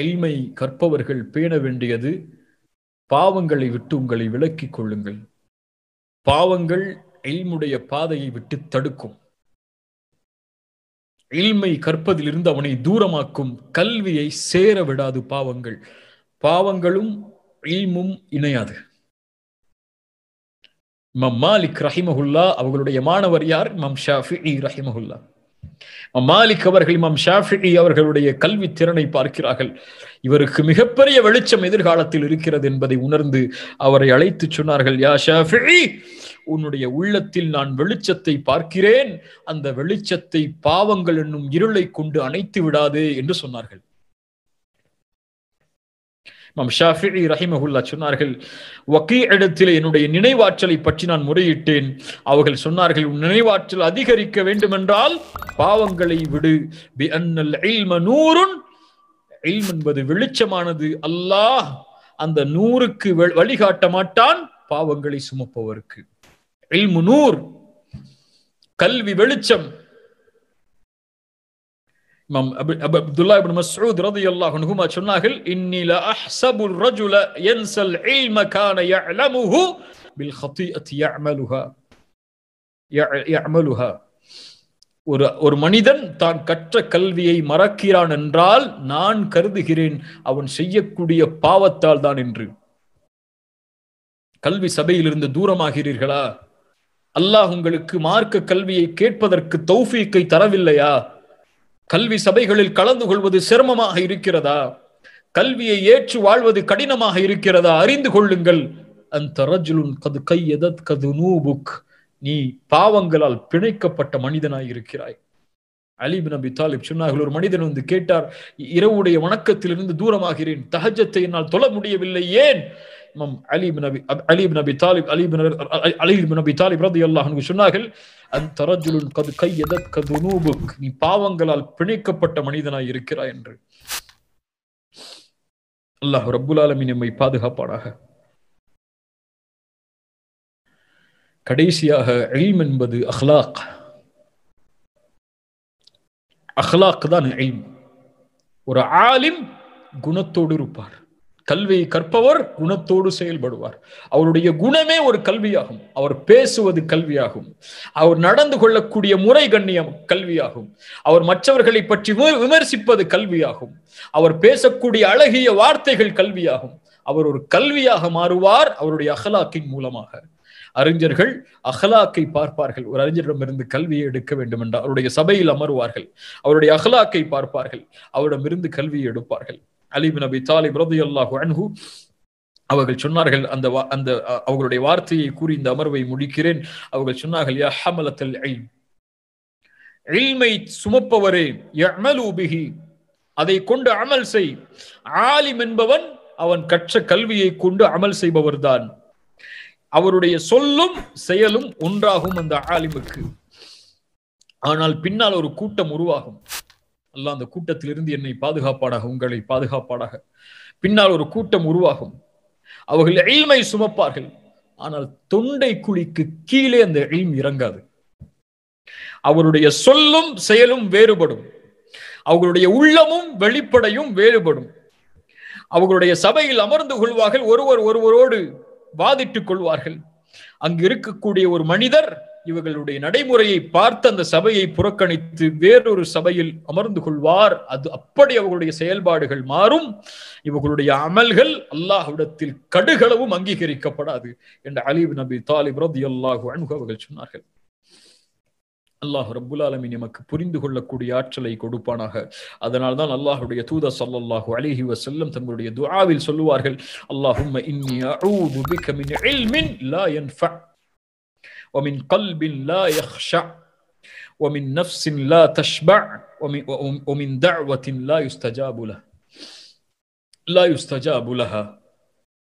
எளிமை கற்பவர்கள் பேண வேண்டியது பாவங்களை விட்டு உங்களை விலக்கிக் கொள்ளுங்கள் பாவங்கள் எல்முடைய பாதையை விட்டு தடுக்கும் எல்மை கற்பதிலிருந்து அவனை தூரமாக்கும் கல்வியை சேர விடாது பாவங்கள் பாவங்களும் எல்மும் இணையாது இமாம் மாலிக் ரஹிமஹுல்லா அவர்களுடைய மாணவர் யார் மம் ஷாஃபி ரஹிமஹுல்லா மாலிக் அவர்கள் இமாம் ஷாஃபி அவர்களுடைய கல்வி திறனை பார்க்கிறார்கள் இவருக்கு மிகப்பெரிய வெளிச்சம் எதிர்காலத்தில் இருக்கிறது என்பதை உணர்ந்து அவரை அழைத்து சொன்னார்கள் யா ஷாஃபி உன்னுடைய உள்ளத்தில் நான் வெளிச்சத்தை பார்க்கிறேன் அந்த வெளிச்சத்தை பாவங்கள் என்னும் இருளை கொண்டு அணைத்து விடாதே என்று சொன்னார்கள் இமாம் ஷாஃபி ரஹிமஹுல்லா சொன்னார்கள் வக்கீ இடத்தில் என்னுடைய நினைவாற்றலை பற்றி நான் முறையிட்டேன் அவர்கள் சொன்னார்கள் உன் நினைவாற்றல் அதிகரிக்க வேண்டுமென்றால் பாவங்களை விடு பி அன்னல் நூறுன் இல்ம் என்பது வெளிச்சமானது அல்லாஹ் அந்த நூறுக்கு வழிகாட்ட மாட்டான் பாவங்களை சுமப்பவருக்கு இல்மு நூர் கல்வி வெளிச்சம் இமாம் அபு அபு அப்துல்லா இப்னு மஸ்ஊத் ரலியல்லாஹு அன்ஹுமா சொன்னார்கள் இன்னி லா அஹ்ஸபு الرجل ينسى العلم كان يعلمه بالخطيئة يعملها يعملها ஒரு ஒரு மனிதன் தான் கற்ற கல்வியை மறக்கிறான் என்றால் நான் கருதுகிறேன் அவன் செய்யக்கூடிய பாவத்தால் தான் என்று கல்வி சபையிலிருந்து தூரமாகிறீர்களா அல்லாஹ் உங்களுக்கு மார்க்க கல்வியை கேட்பதற்கு தௌஃபீக்கை தரவில்லையா கல்வி சபைகளில் கலந்து கொள்வது சிரமமாக இருக்கிறதா கல்வியை ஏற்று வாழ்வது கடினமாக இருக்கிறதா அறிந்து கொள்ளுங்கள் அந்த ரஜுலுன் கது கது நூபுக் நீ பாவங்களால் பிணைக்கப்பட்ட மனிதனாய் இருக்கிறாய் அலிப் நபி தாலிப் சொன்னார்கள் ஒரு மனிதன் வந்து கேட்டார் இரவுடைய வணக்கத்திலிருந்து தூரமாகிறேன் தகஜத்தை என்னால் தொழ முடியவில்லை ஏன் இமாம் அலி அலி தாலிப் அலி அலி தாலிப் ரதி அல்லாஹ் சொன்னார்கள் அந்த ரஜுலுன் கது கையதத் நீ பாவங்களால் பிணைக்கப்பட்ட மனிதனாய் இருக்கிறாய் என்று அல்லாஹ் ரப்புல் ஆலமி நம்மை பாதுகாப்பானாக கடைசியாக எல்ம் என்பது அஹ்லாக் அஹ்லாக் தான் எல்ம் ஒரு ஆலிம் குணத்தோடு இருப்பார் கல்வியை கற்பவர் குணத்தோடு செயல்படுவார் அவருடைய குணமே ஒரு கல்வியாகும் அவர் பேசுவது கல்வியாகும் அவர் நடந்து கொள்ளக்கூடிய முறை கண்ணியம் கல்வியாகும் அவர் மற்றவர்களை பற்றி விமர்சிப்பது கல்வியாகும் அவர் பேசக்கூடிய அழகிய வார்த்தைகள் கல்வியாகும் அவர் ஒரு கல்வியாக மாறுவார் அவருடைய அகலாக்கின் மூலமாக அறிஞர்கள் அகலாக்கை பார்ப்பார்கள் ஒரு அறிஞரிடமிருந்து கல்வியை எடுக்க வேண்டும் என்றால் அவருடைய சபையில் அமருவார்கள் அவருடைய அகலாக்கை பார்ப்பார்கள் அவரிடமிருந்து கல்வியை எடுப்பார்கள் பின் அபி தாலிப் ரதி அல்லாஹு அன்ஹு அவர்கள் சொன்னார்கள் அந்த அந்த அவர்களுடைய வார்த்தையை கூறி இந்த அமர்வை முடிக்கிறேன் அவர்கள் சொன்னார்கள் யா ஹமலத்தல் இல்மை சுமப்பவரே யமலூபிகி அதை கொண்டு அமல் செய் ஆலிம் என்பவன் அவன் கற்ற கல்வியை கொண்டு அமல் செய்பவர்தான் அவருடைய சொல்லும் செயலும் ஒன்றாகும் அந்த ஆலிமுக்கு ஆனால் பின்னால் ஒரு கூட்டம் உருவாகும் அல்ல அந்த கூட்டத்திலிருந்து என்னை பாதுகாப்பாடாக உங்களை பாதுகாப்பாடாக பின்னால் ஒரு கூட்டம் உருவாகும் அவர்கள் எழ்மை சுமப்பார்கள் ஆனால் தொண்டை குழிக்கு கீழே அந்த எழிம் இறங்காது அவருடைய சொல்லும் செயலும் வேறுபடும் அவர்களுடைய உள்ளமும் வெளிப்படையும் வேறுபடும் அவர்களுடைய சபையில் அமர்ந்து கொள்வார்கள் ஒருவர் ஒருவரோடு வாதிட்டுக் கொள்வார்கள் அங்கு இருக்கக்கூடிய ஒரு மனிதர் இவர்களுடைய நடைமுறையை பார்த்து அந்த சபையை புறக்கணித்து வேறொரு சபையில் அமர்ந்து கொள்வார் அது அப்படி அவர்களுடைய செயல்பாடுகள் மாறும் இவர்களுடைய அமல்கள் அல்லாஹ்விடத்தில் கடுகளவும் அங்கீகரிக்கப்படாது என்று அலிப் நபி தாலிப் ரதி அல்லாஹு அவர்கள் சொன்னார்கள் அல்லாஹ் ரபுல் ஆலமி நமக்கு புரிந்து கொள்ளக்கூடிய ஆற்றலை கொடுப்பானாக அதனால் தான் அல்லாஹுடைய தூத சல்லாஹு அலிஹி வசல்லம் தங்களுடைய துஆவில் சொல்லுவார்கள் அல்லாஹும் இன்னி அஊது பிக மின் இல்மின் லா யன்ஃபா ومن قلب لا يخشع ومن نفس لا تشبع ومن, دعوة لا يستجاب له لا يستجاب لها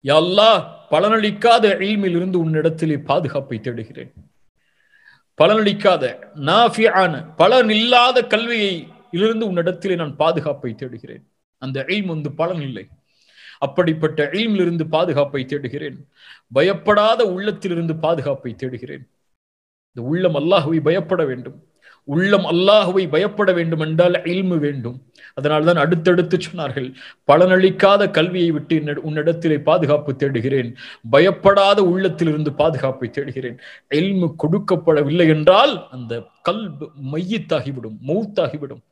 يا الله பலனளிக்காத இல்மிலிருந்து உன்னிடத்திலே பாதுகாப்பை தேடுகிறேன் பலனளிக்காத நாஃபியான பலன் இல்லாத கல்வியை இருந்து உன்னிடத்திலே நான் பாதுகாப்பை தேடுகிறேன் அந்த எய்ம் வந்து பலன் இல்லை அப்படிப்பட்ட இல்மிலிருந்து பாதுகாப்பை தேடுகிறேன் பயப்படாத உள்ளத்திலிருந்து பாதுகாப்பை தேடுகிறேன் இந்த உள்ளம் அல்லாஹுவை பயப்பட வேண்டும் உள்ளம் அல்லாஹுவை பயப்பட வேண்டும் என்றால் இல்மு வேண்டும் அதனால் தான் அடுத்தடுத்து சொன்னார்கள் பலனளிக்காத கல்வியை விட்டு உன்னிடத்திலே பாதுகாப்பு தேடுகிறேன் பயப்படாத உள்ளத்திலிருந்து பாதுகாப்பை தேடுகிறேன் இல்மு கொடுக்கப்படவில்லை என்றால் அந்த கல்பு மையத்தாகிவிடும் மௌத்தாகிவிடும்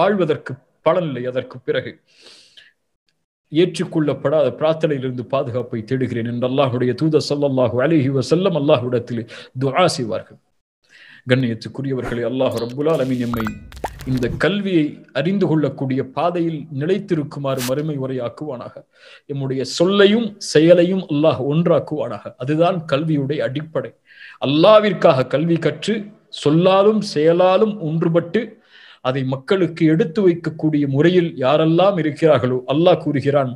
வாழ்வதற்கு பலன் இல்லை அதற்கு பிறகு ஏற்றுக்கொள்ளப்படாத பிரார்த்தனையிலிருந்து பாதுகாப்பை தேடுகிறேன் என்று அல்லாஹுடைய தூத சல்லாஹூ அலிஹி வசல்லம் அல்லாஹுடத்தில் துஆ செய்வார்கள் கண்ணியத்துக்குரியவர்களை அல்லாஹ் ரப்புலா அலமின் எம்மை இந்த கல்வியை அறிந்து கொள்ளக்கூடிய பாதையில் நிலைத்திருக்குமாறு மறுமை உரை ஆக்குவானாக எம்முடைய சொல்லையும் செயலையும் அல்லாஹ் ஒன்றாக்குவானாக அதுதான் கல்வியுடைய அடிப்படை அல்லாவிற்காக கல்வி கற்று சொல்லாலும் செயலாலும் ஒன்றுபட்டு அதை மக்களுக்கு எடுத்து வைக்கக்கூடிய முறையில் யாரெல்லாம் இருக்கிறார்களோ அல்லாஹ் கூறுகிறான்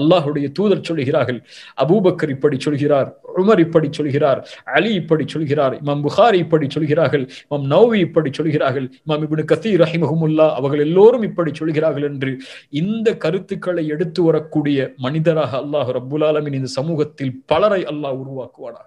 அல்லாஹுடைய தூதர் சொல்கிறார்கள் அபூபக்கர் இப்படி சொல்கிறார் உமர் இப்படி சொல்கிறார் அலி இப்படி சொல்கிறார் இமாம் புகாரி இப்படி சொல்கிறார்கள் இமாம் நௌவி இப்படி சொல்கிறார்கள் இமாம் இபின் கத்தி ரஹிமஹமுல்லா அவர்கள் எல்லோரும் இப்படி சொல்கிறார்கள் என்று இந்த கருத்துக்களை எடுத்து வரக்கூடிய மனிதராக அல்லாஹ் ரபுல் ஆலமின் இந்த சமூகத்தில் பலரை அல்லாஹ் உருவாக்குவானாக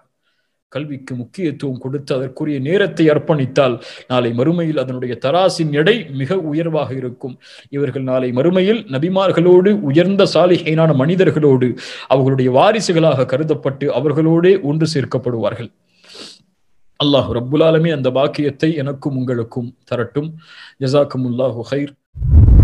கல்விக்கு முக்கியத்துவம் கொடுத்து அதற்குரிய நேரத்தை அர்ப்பணித்தால் நாளை மறுமையில் அதனுடைய தராசின் எடை மிக உயர்வாக இருக்கும் இவர்கள் நாளை மறுமையில் நபிமார்களோடு உயர்ந்த சாலிகையினான மனிதர்களோடு அவர்களுடைய வாரிசுகளாக கருதப்பட்டு அவர்களோடே ஒன்று சேர்க்கப்படுவார்கள் அல்லாஹ் ரப்புலாலமே அந்த பாக்கியத்தை எனக்கும் உங்களுக்கும் தரட்டும் ஜசாக்கும் அல்லாஹு ஹைர்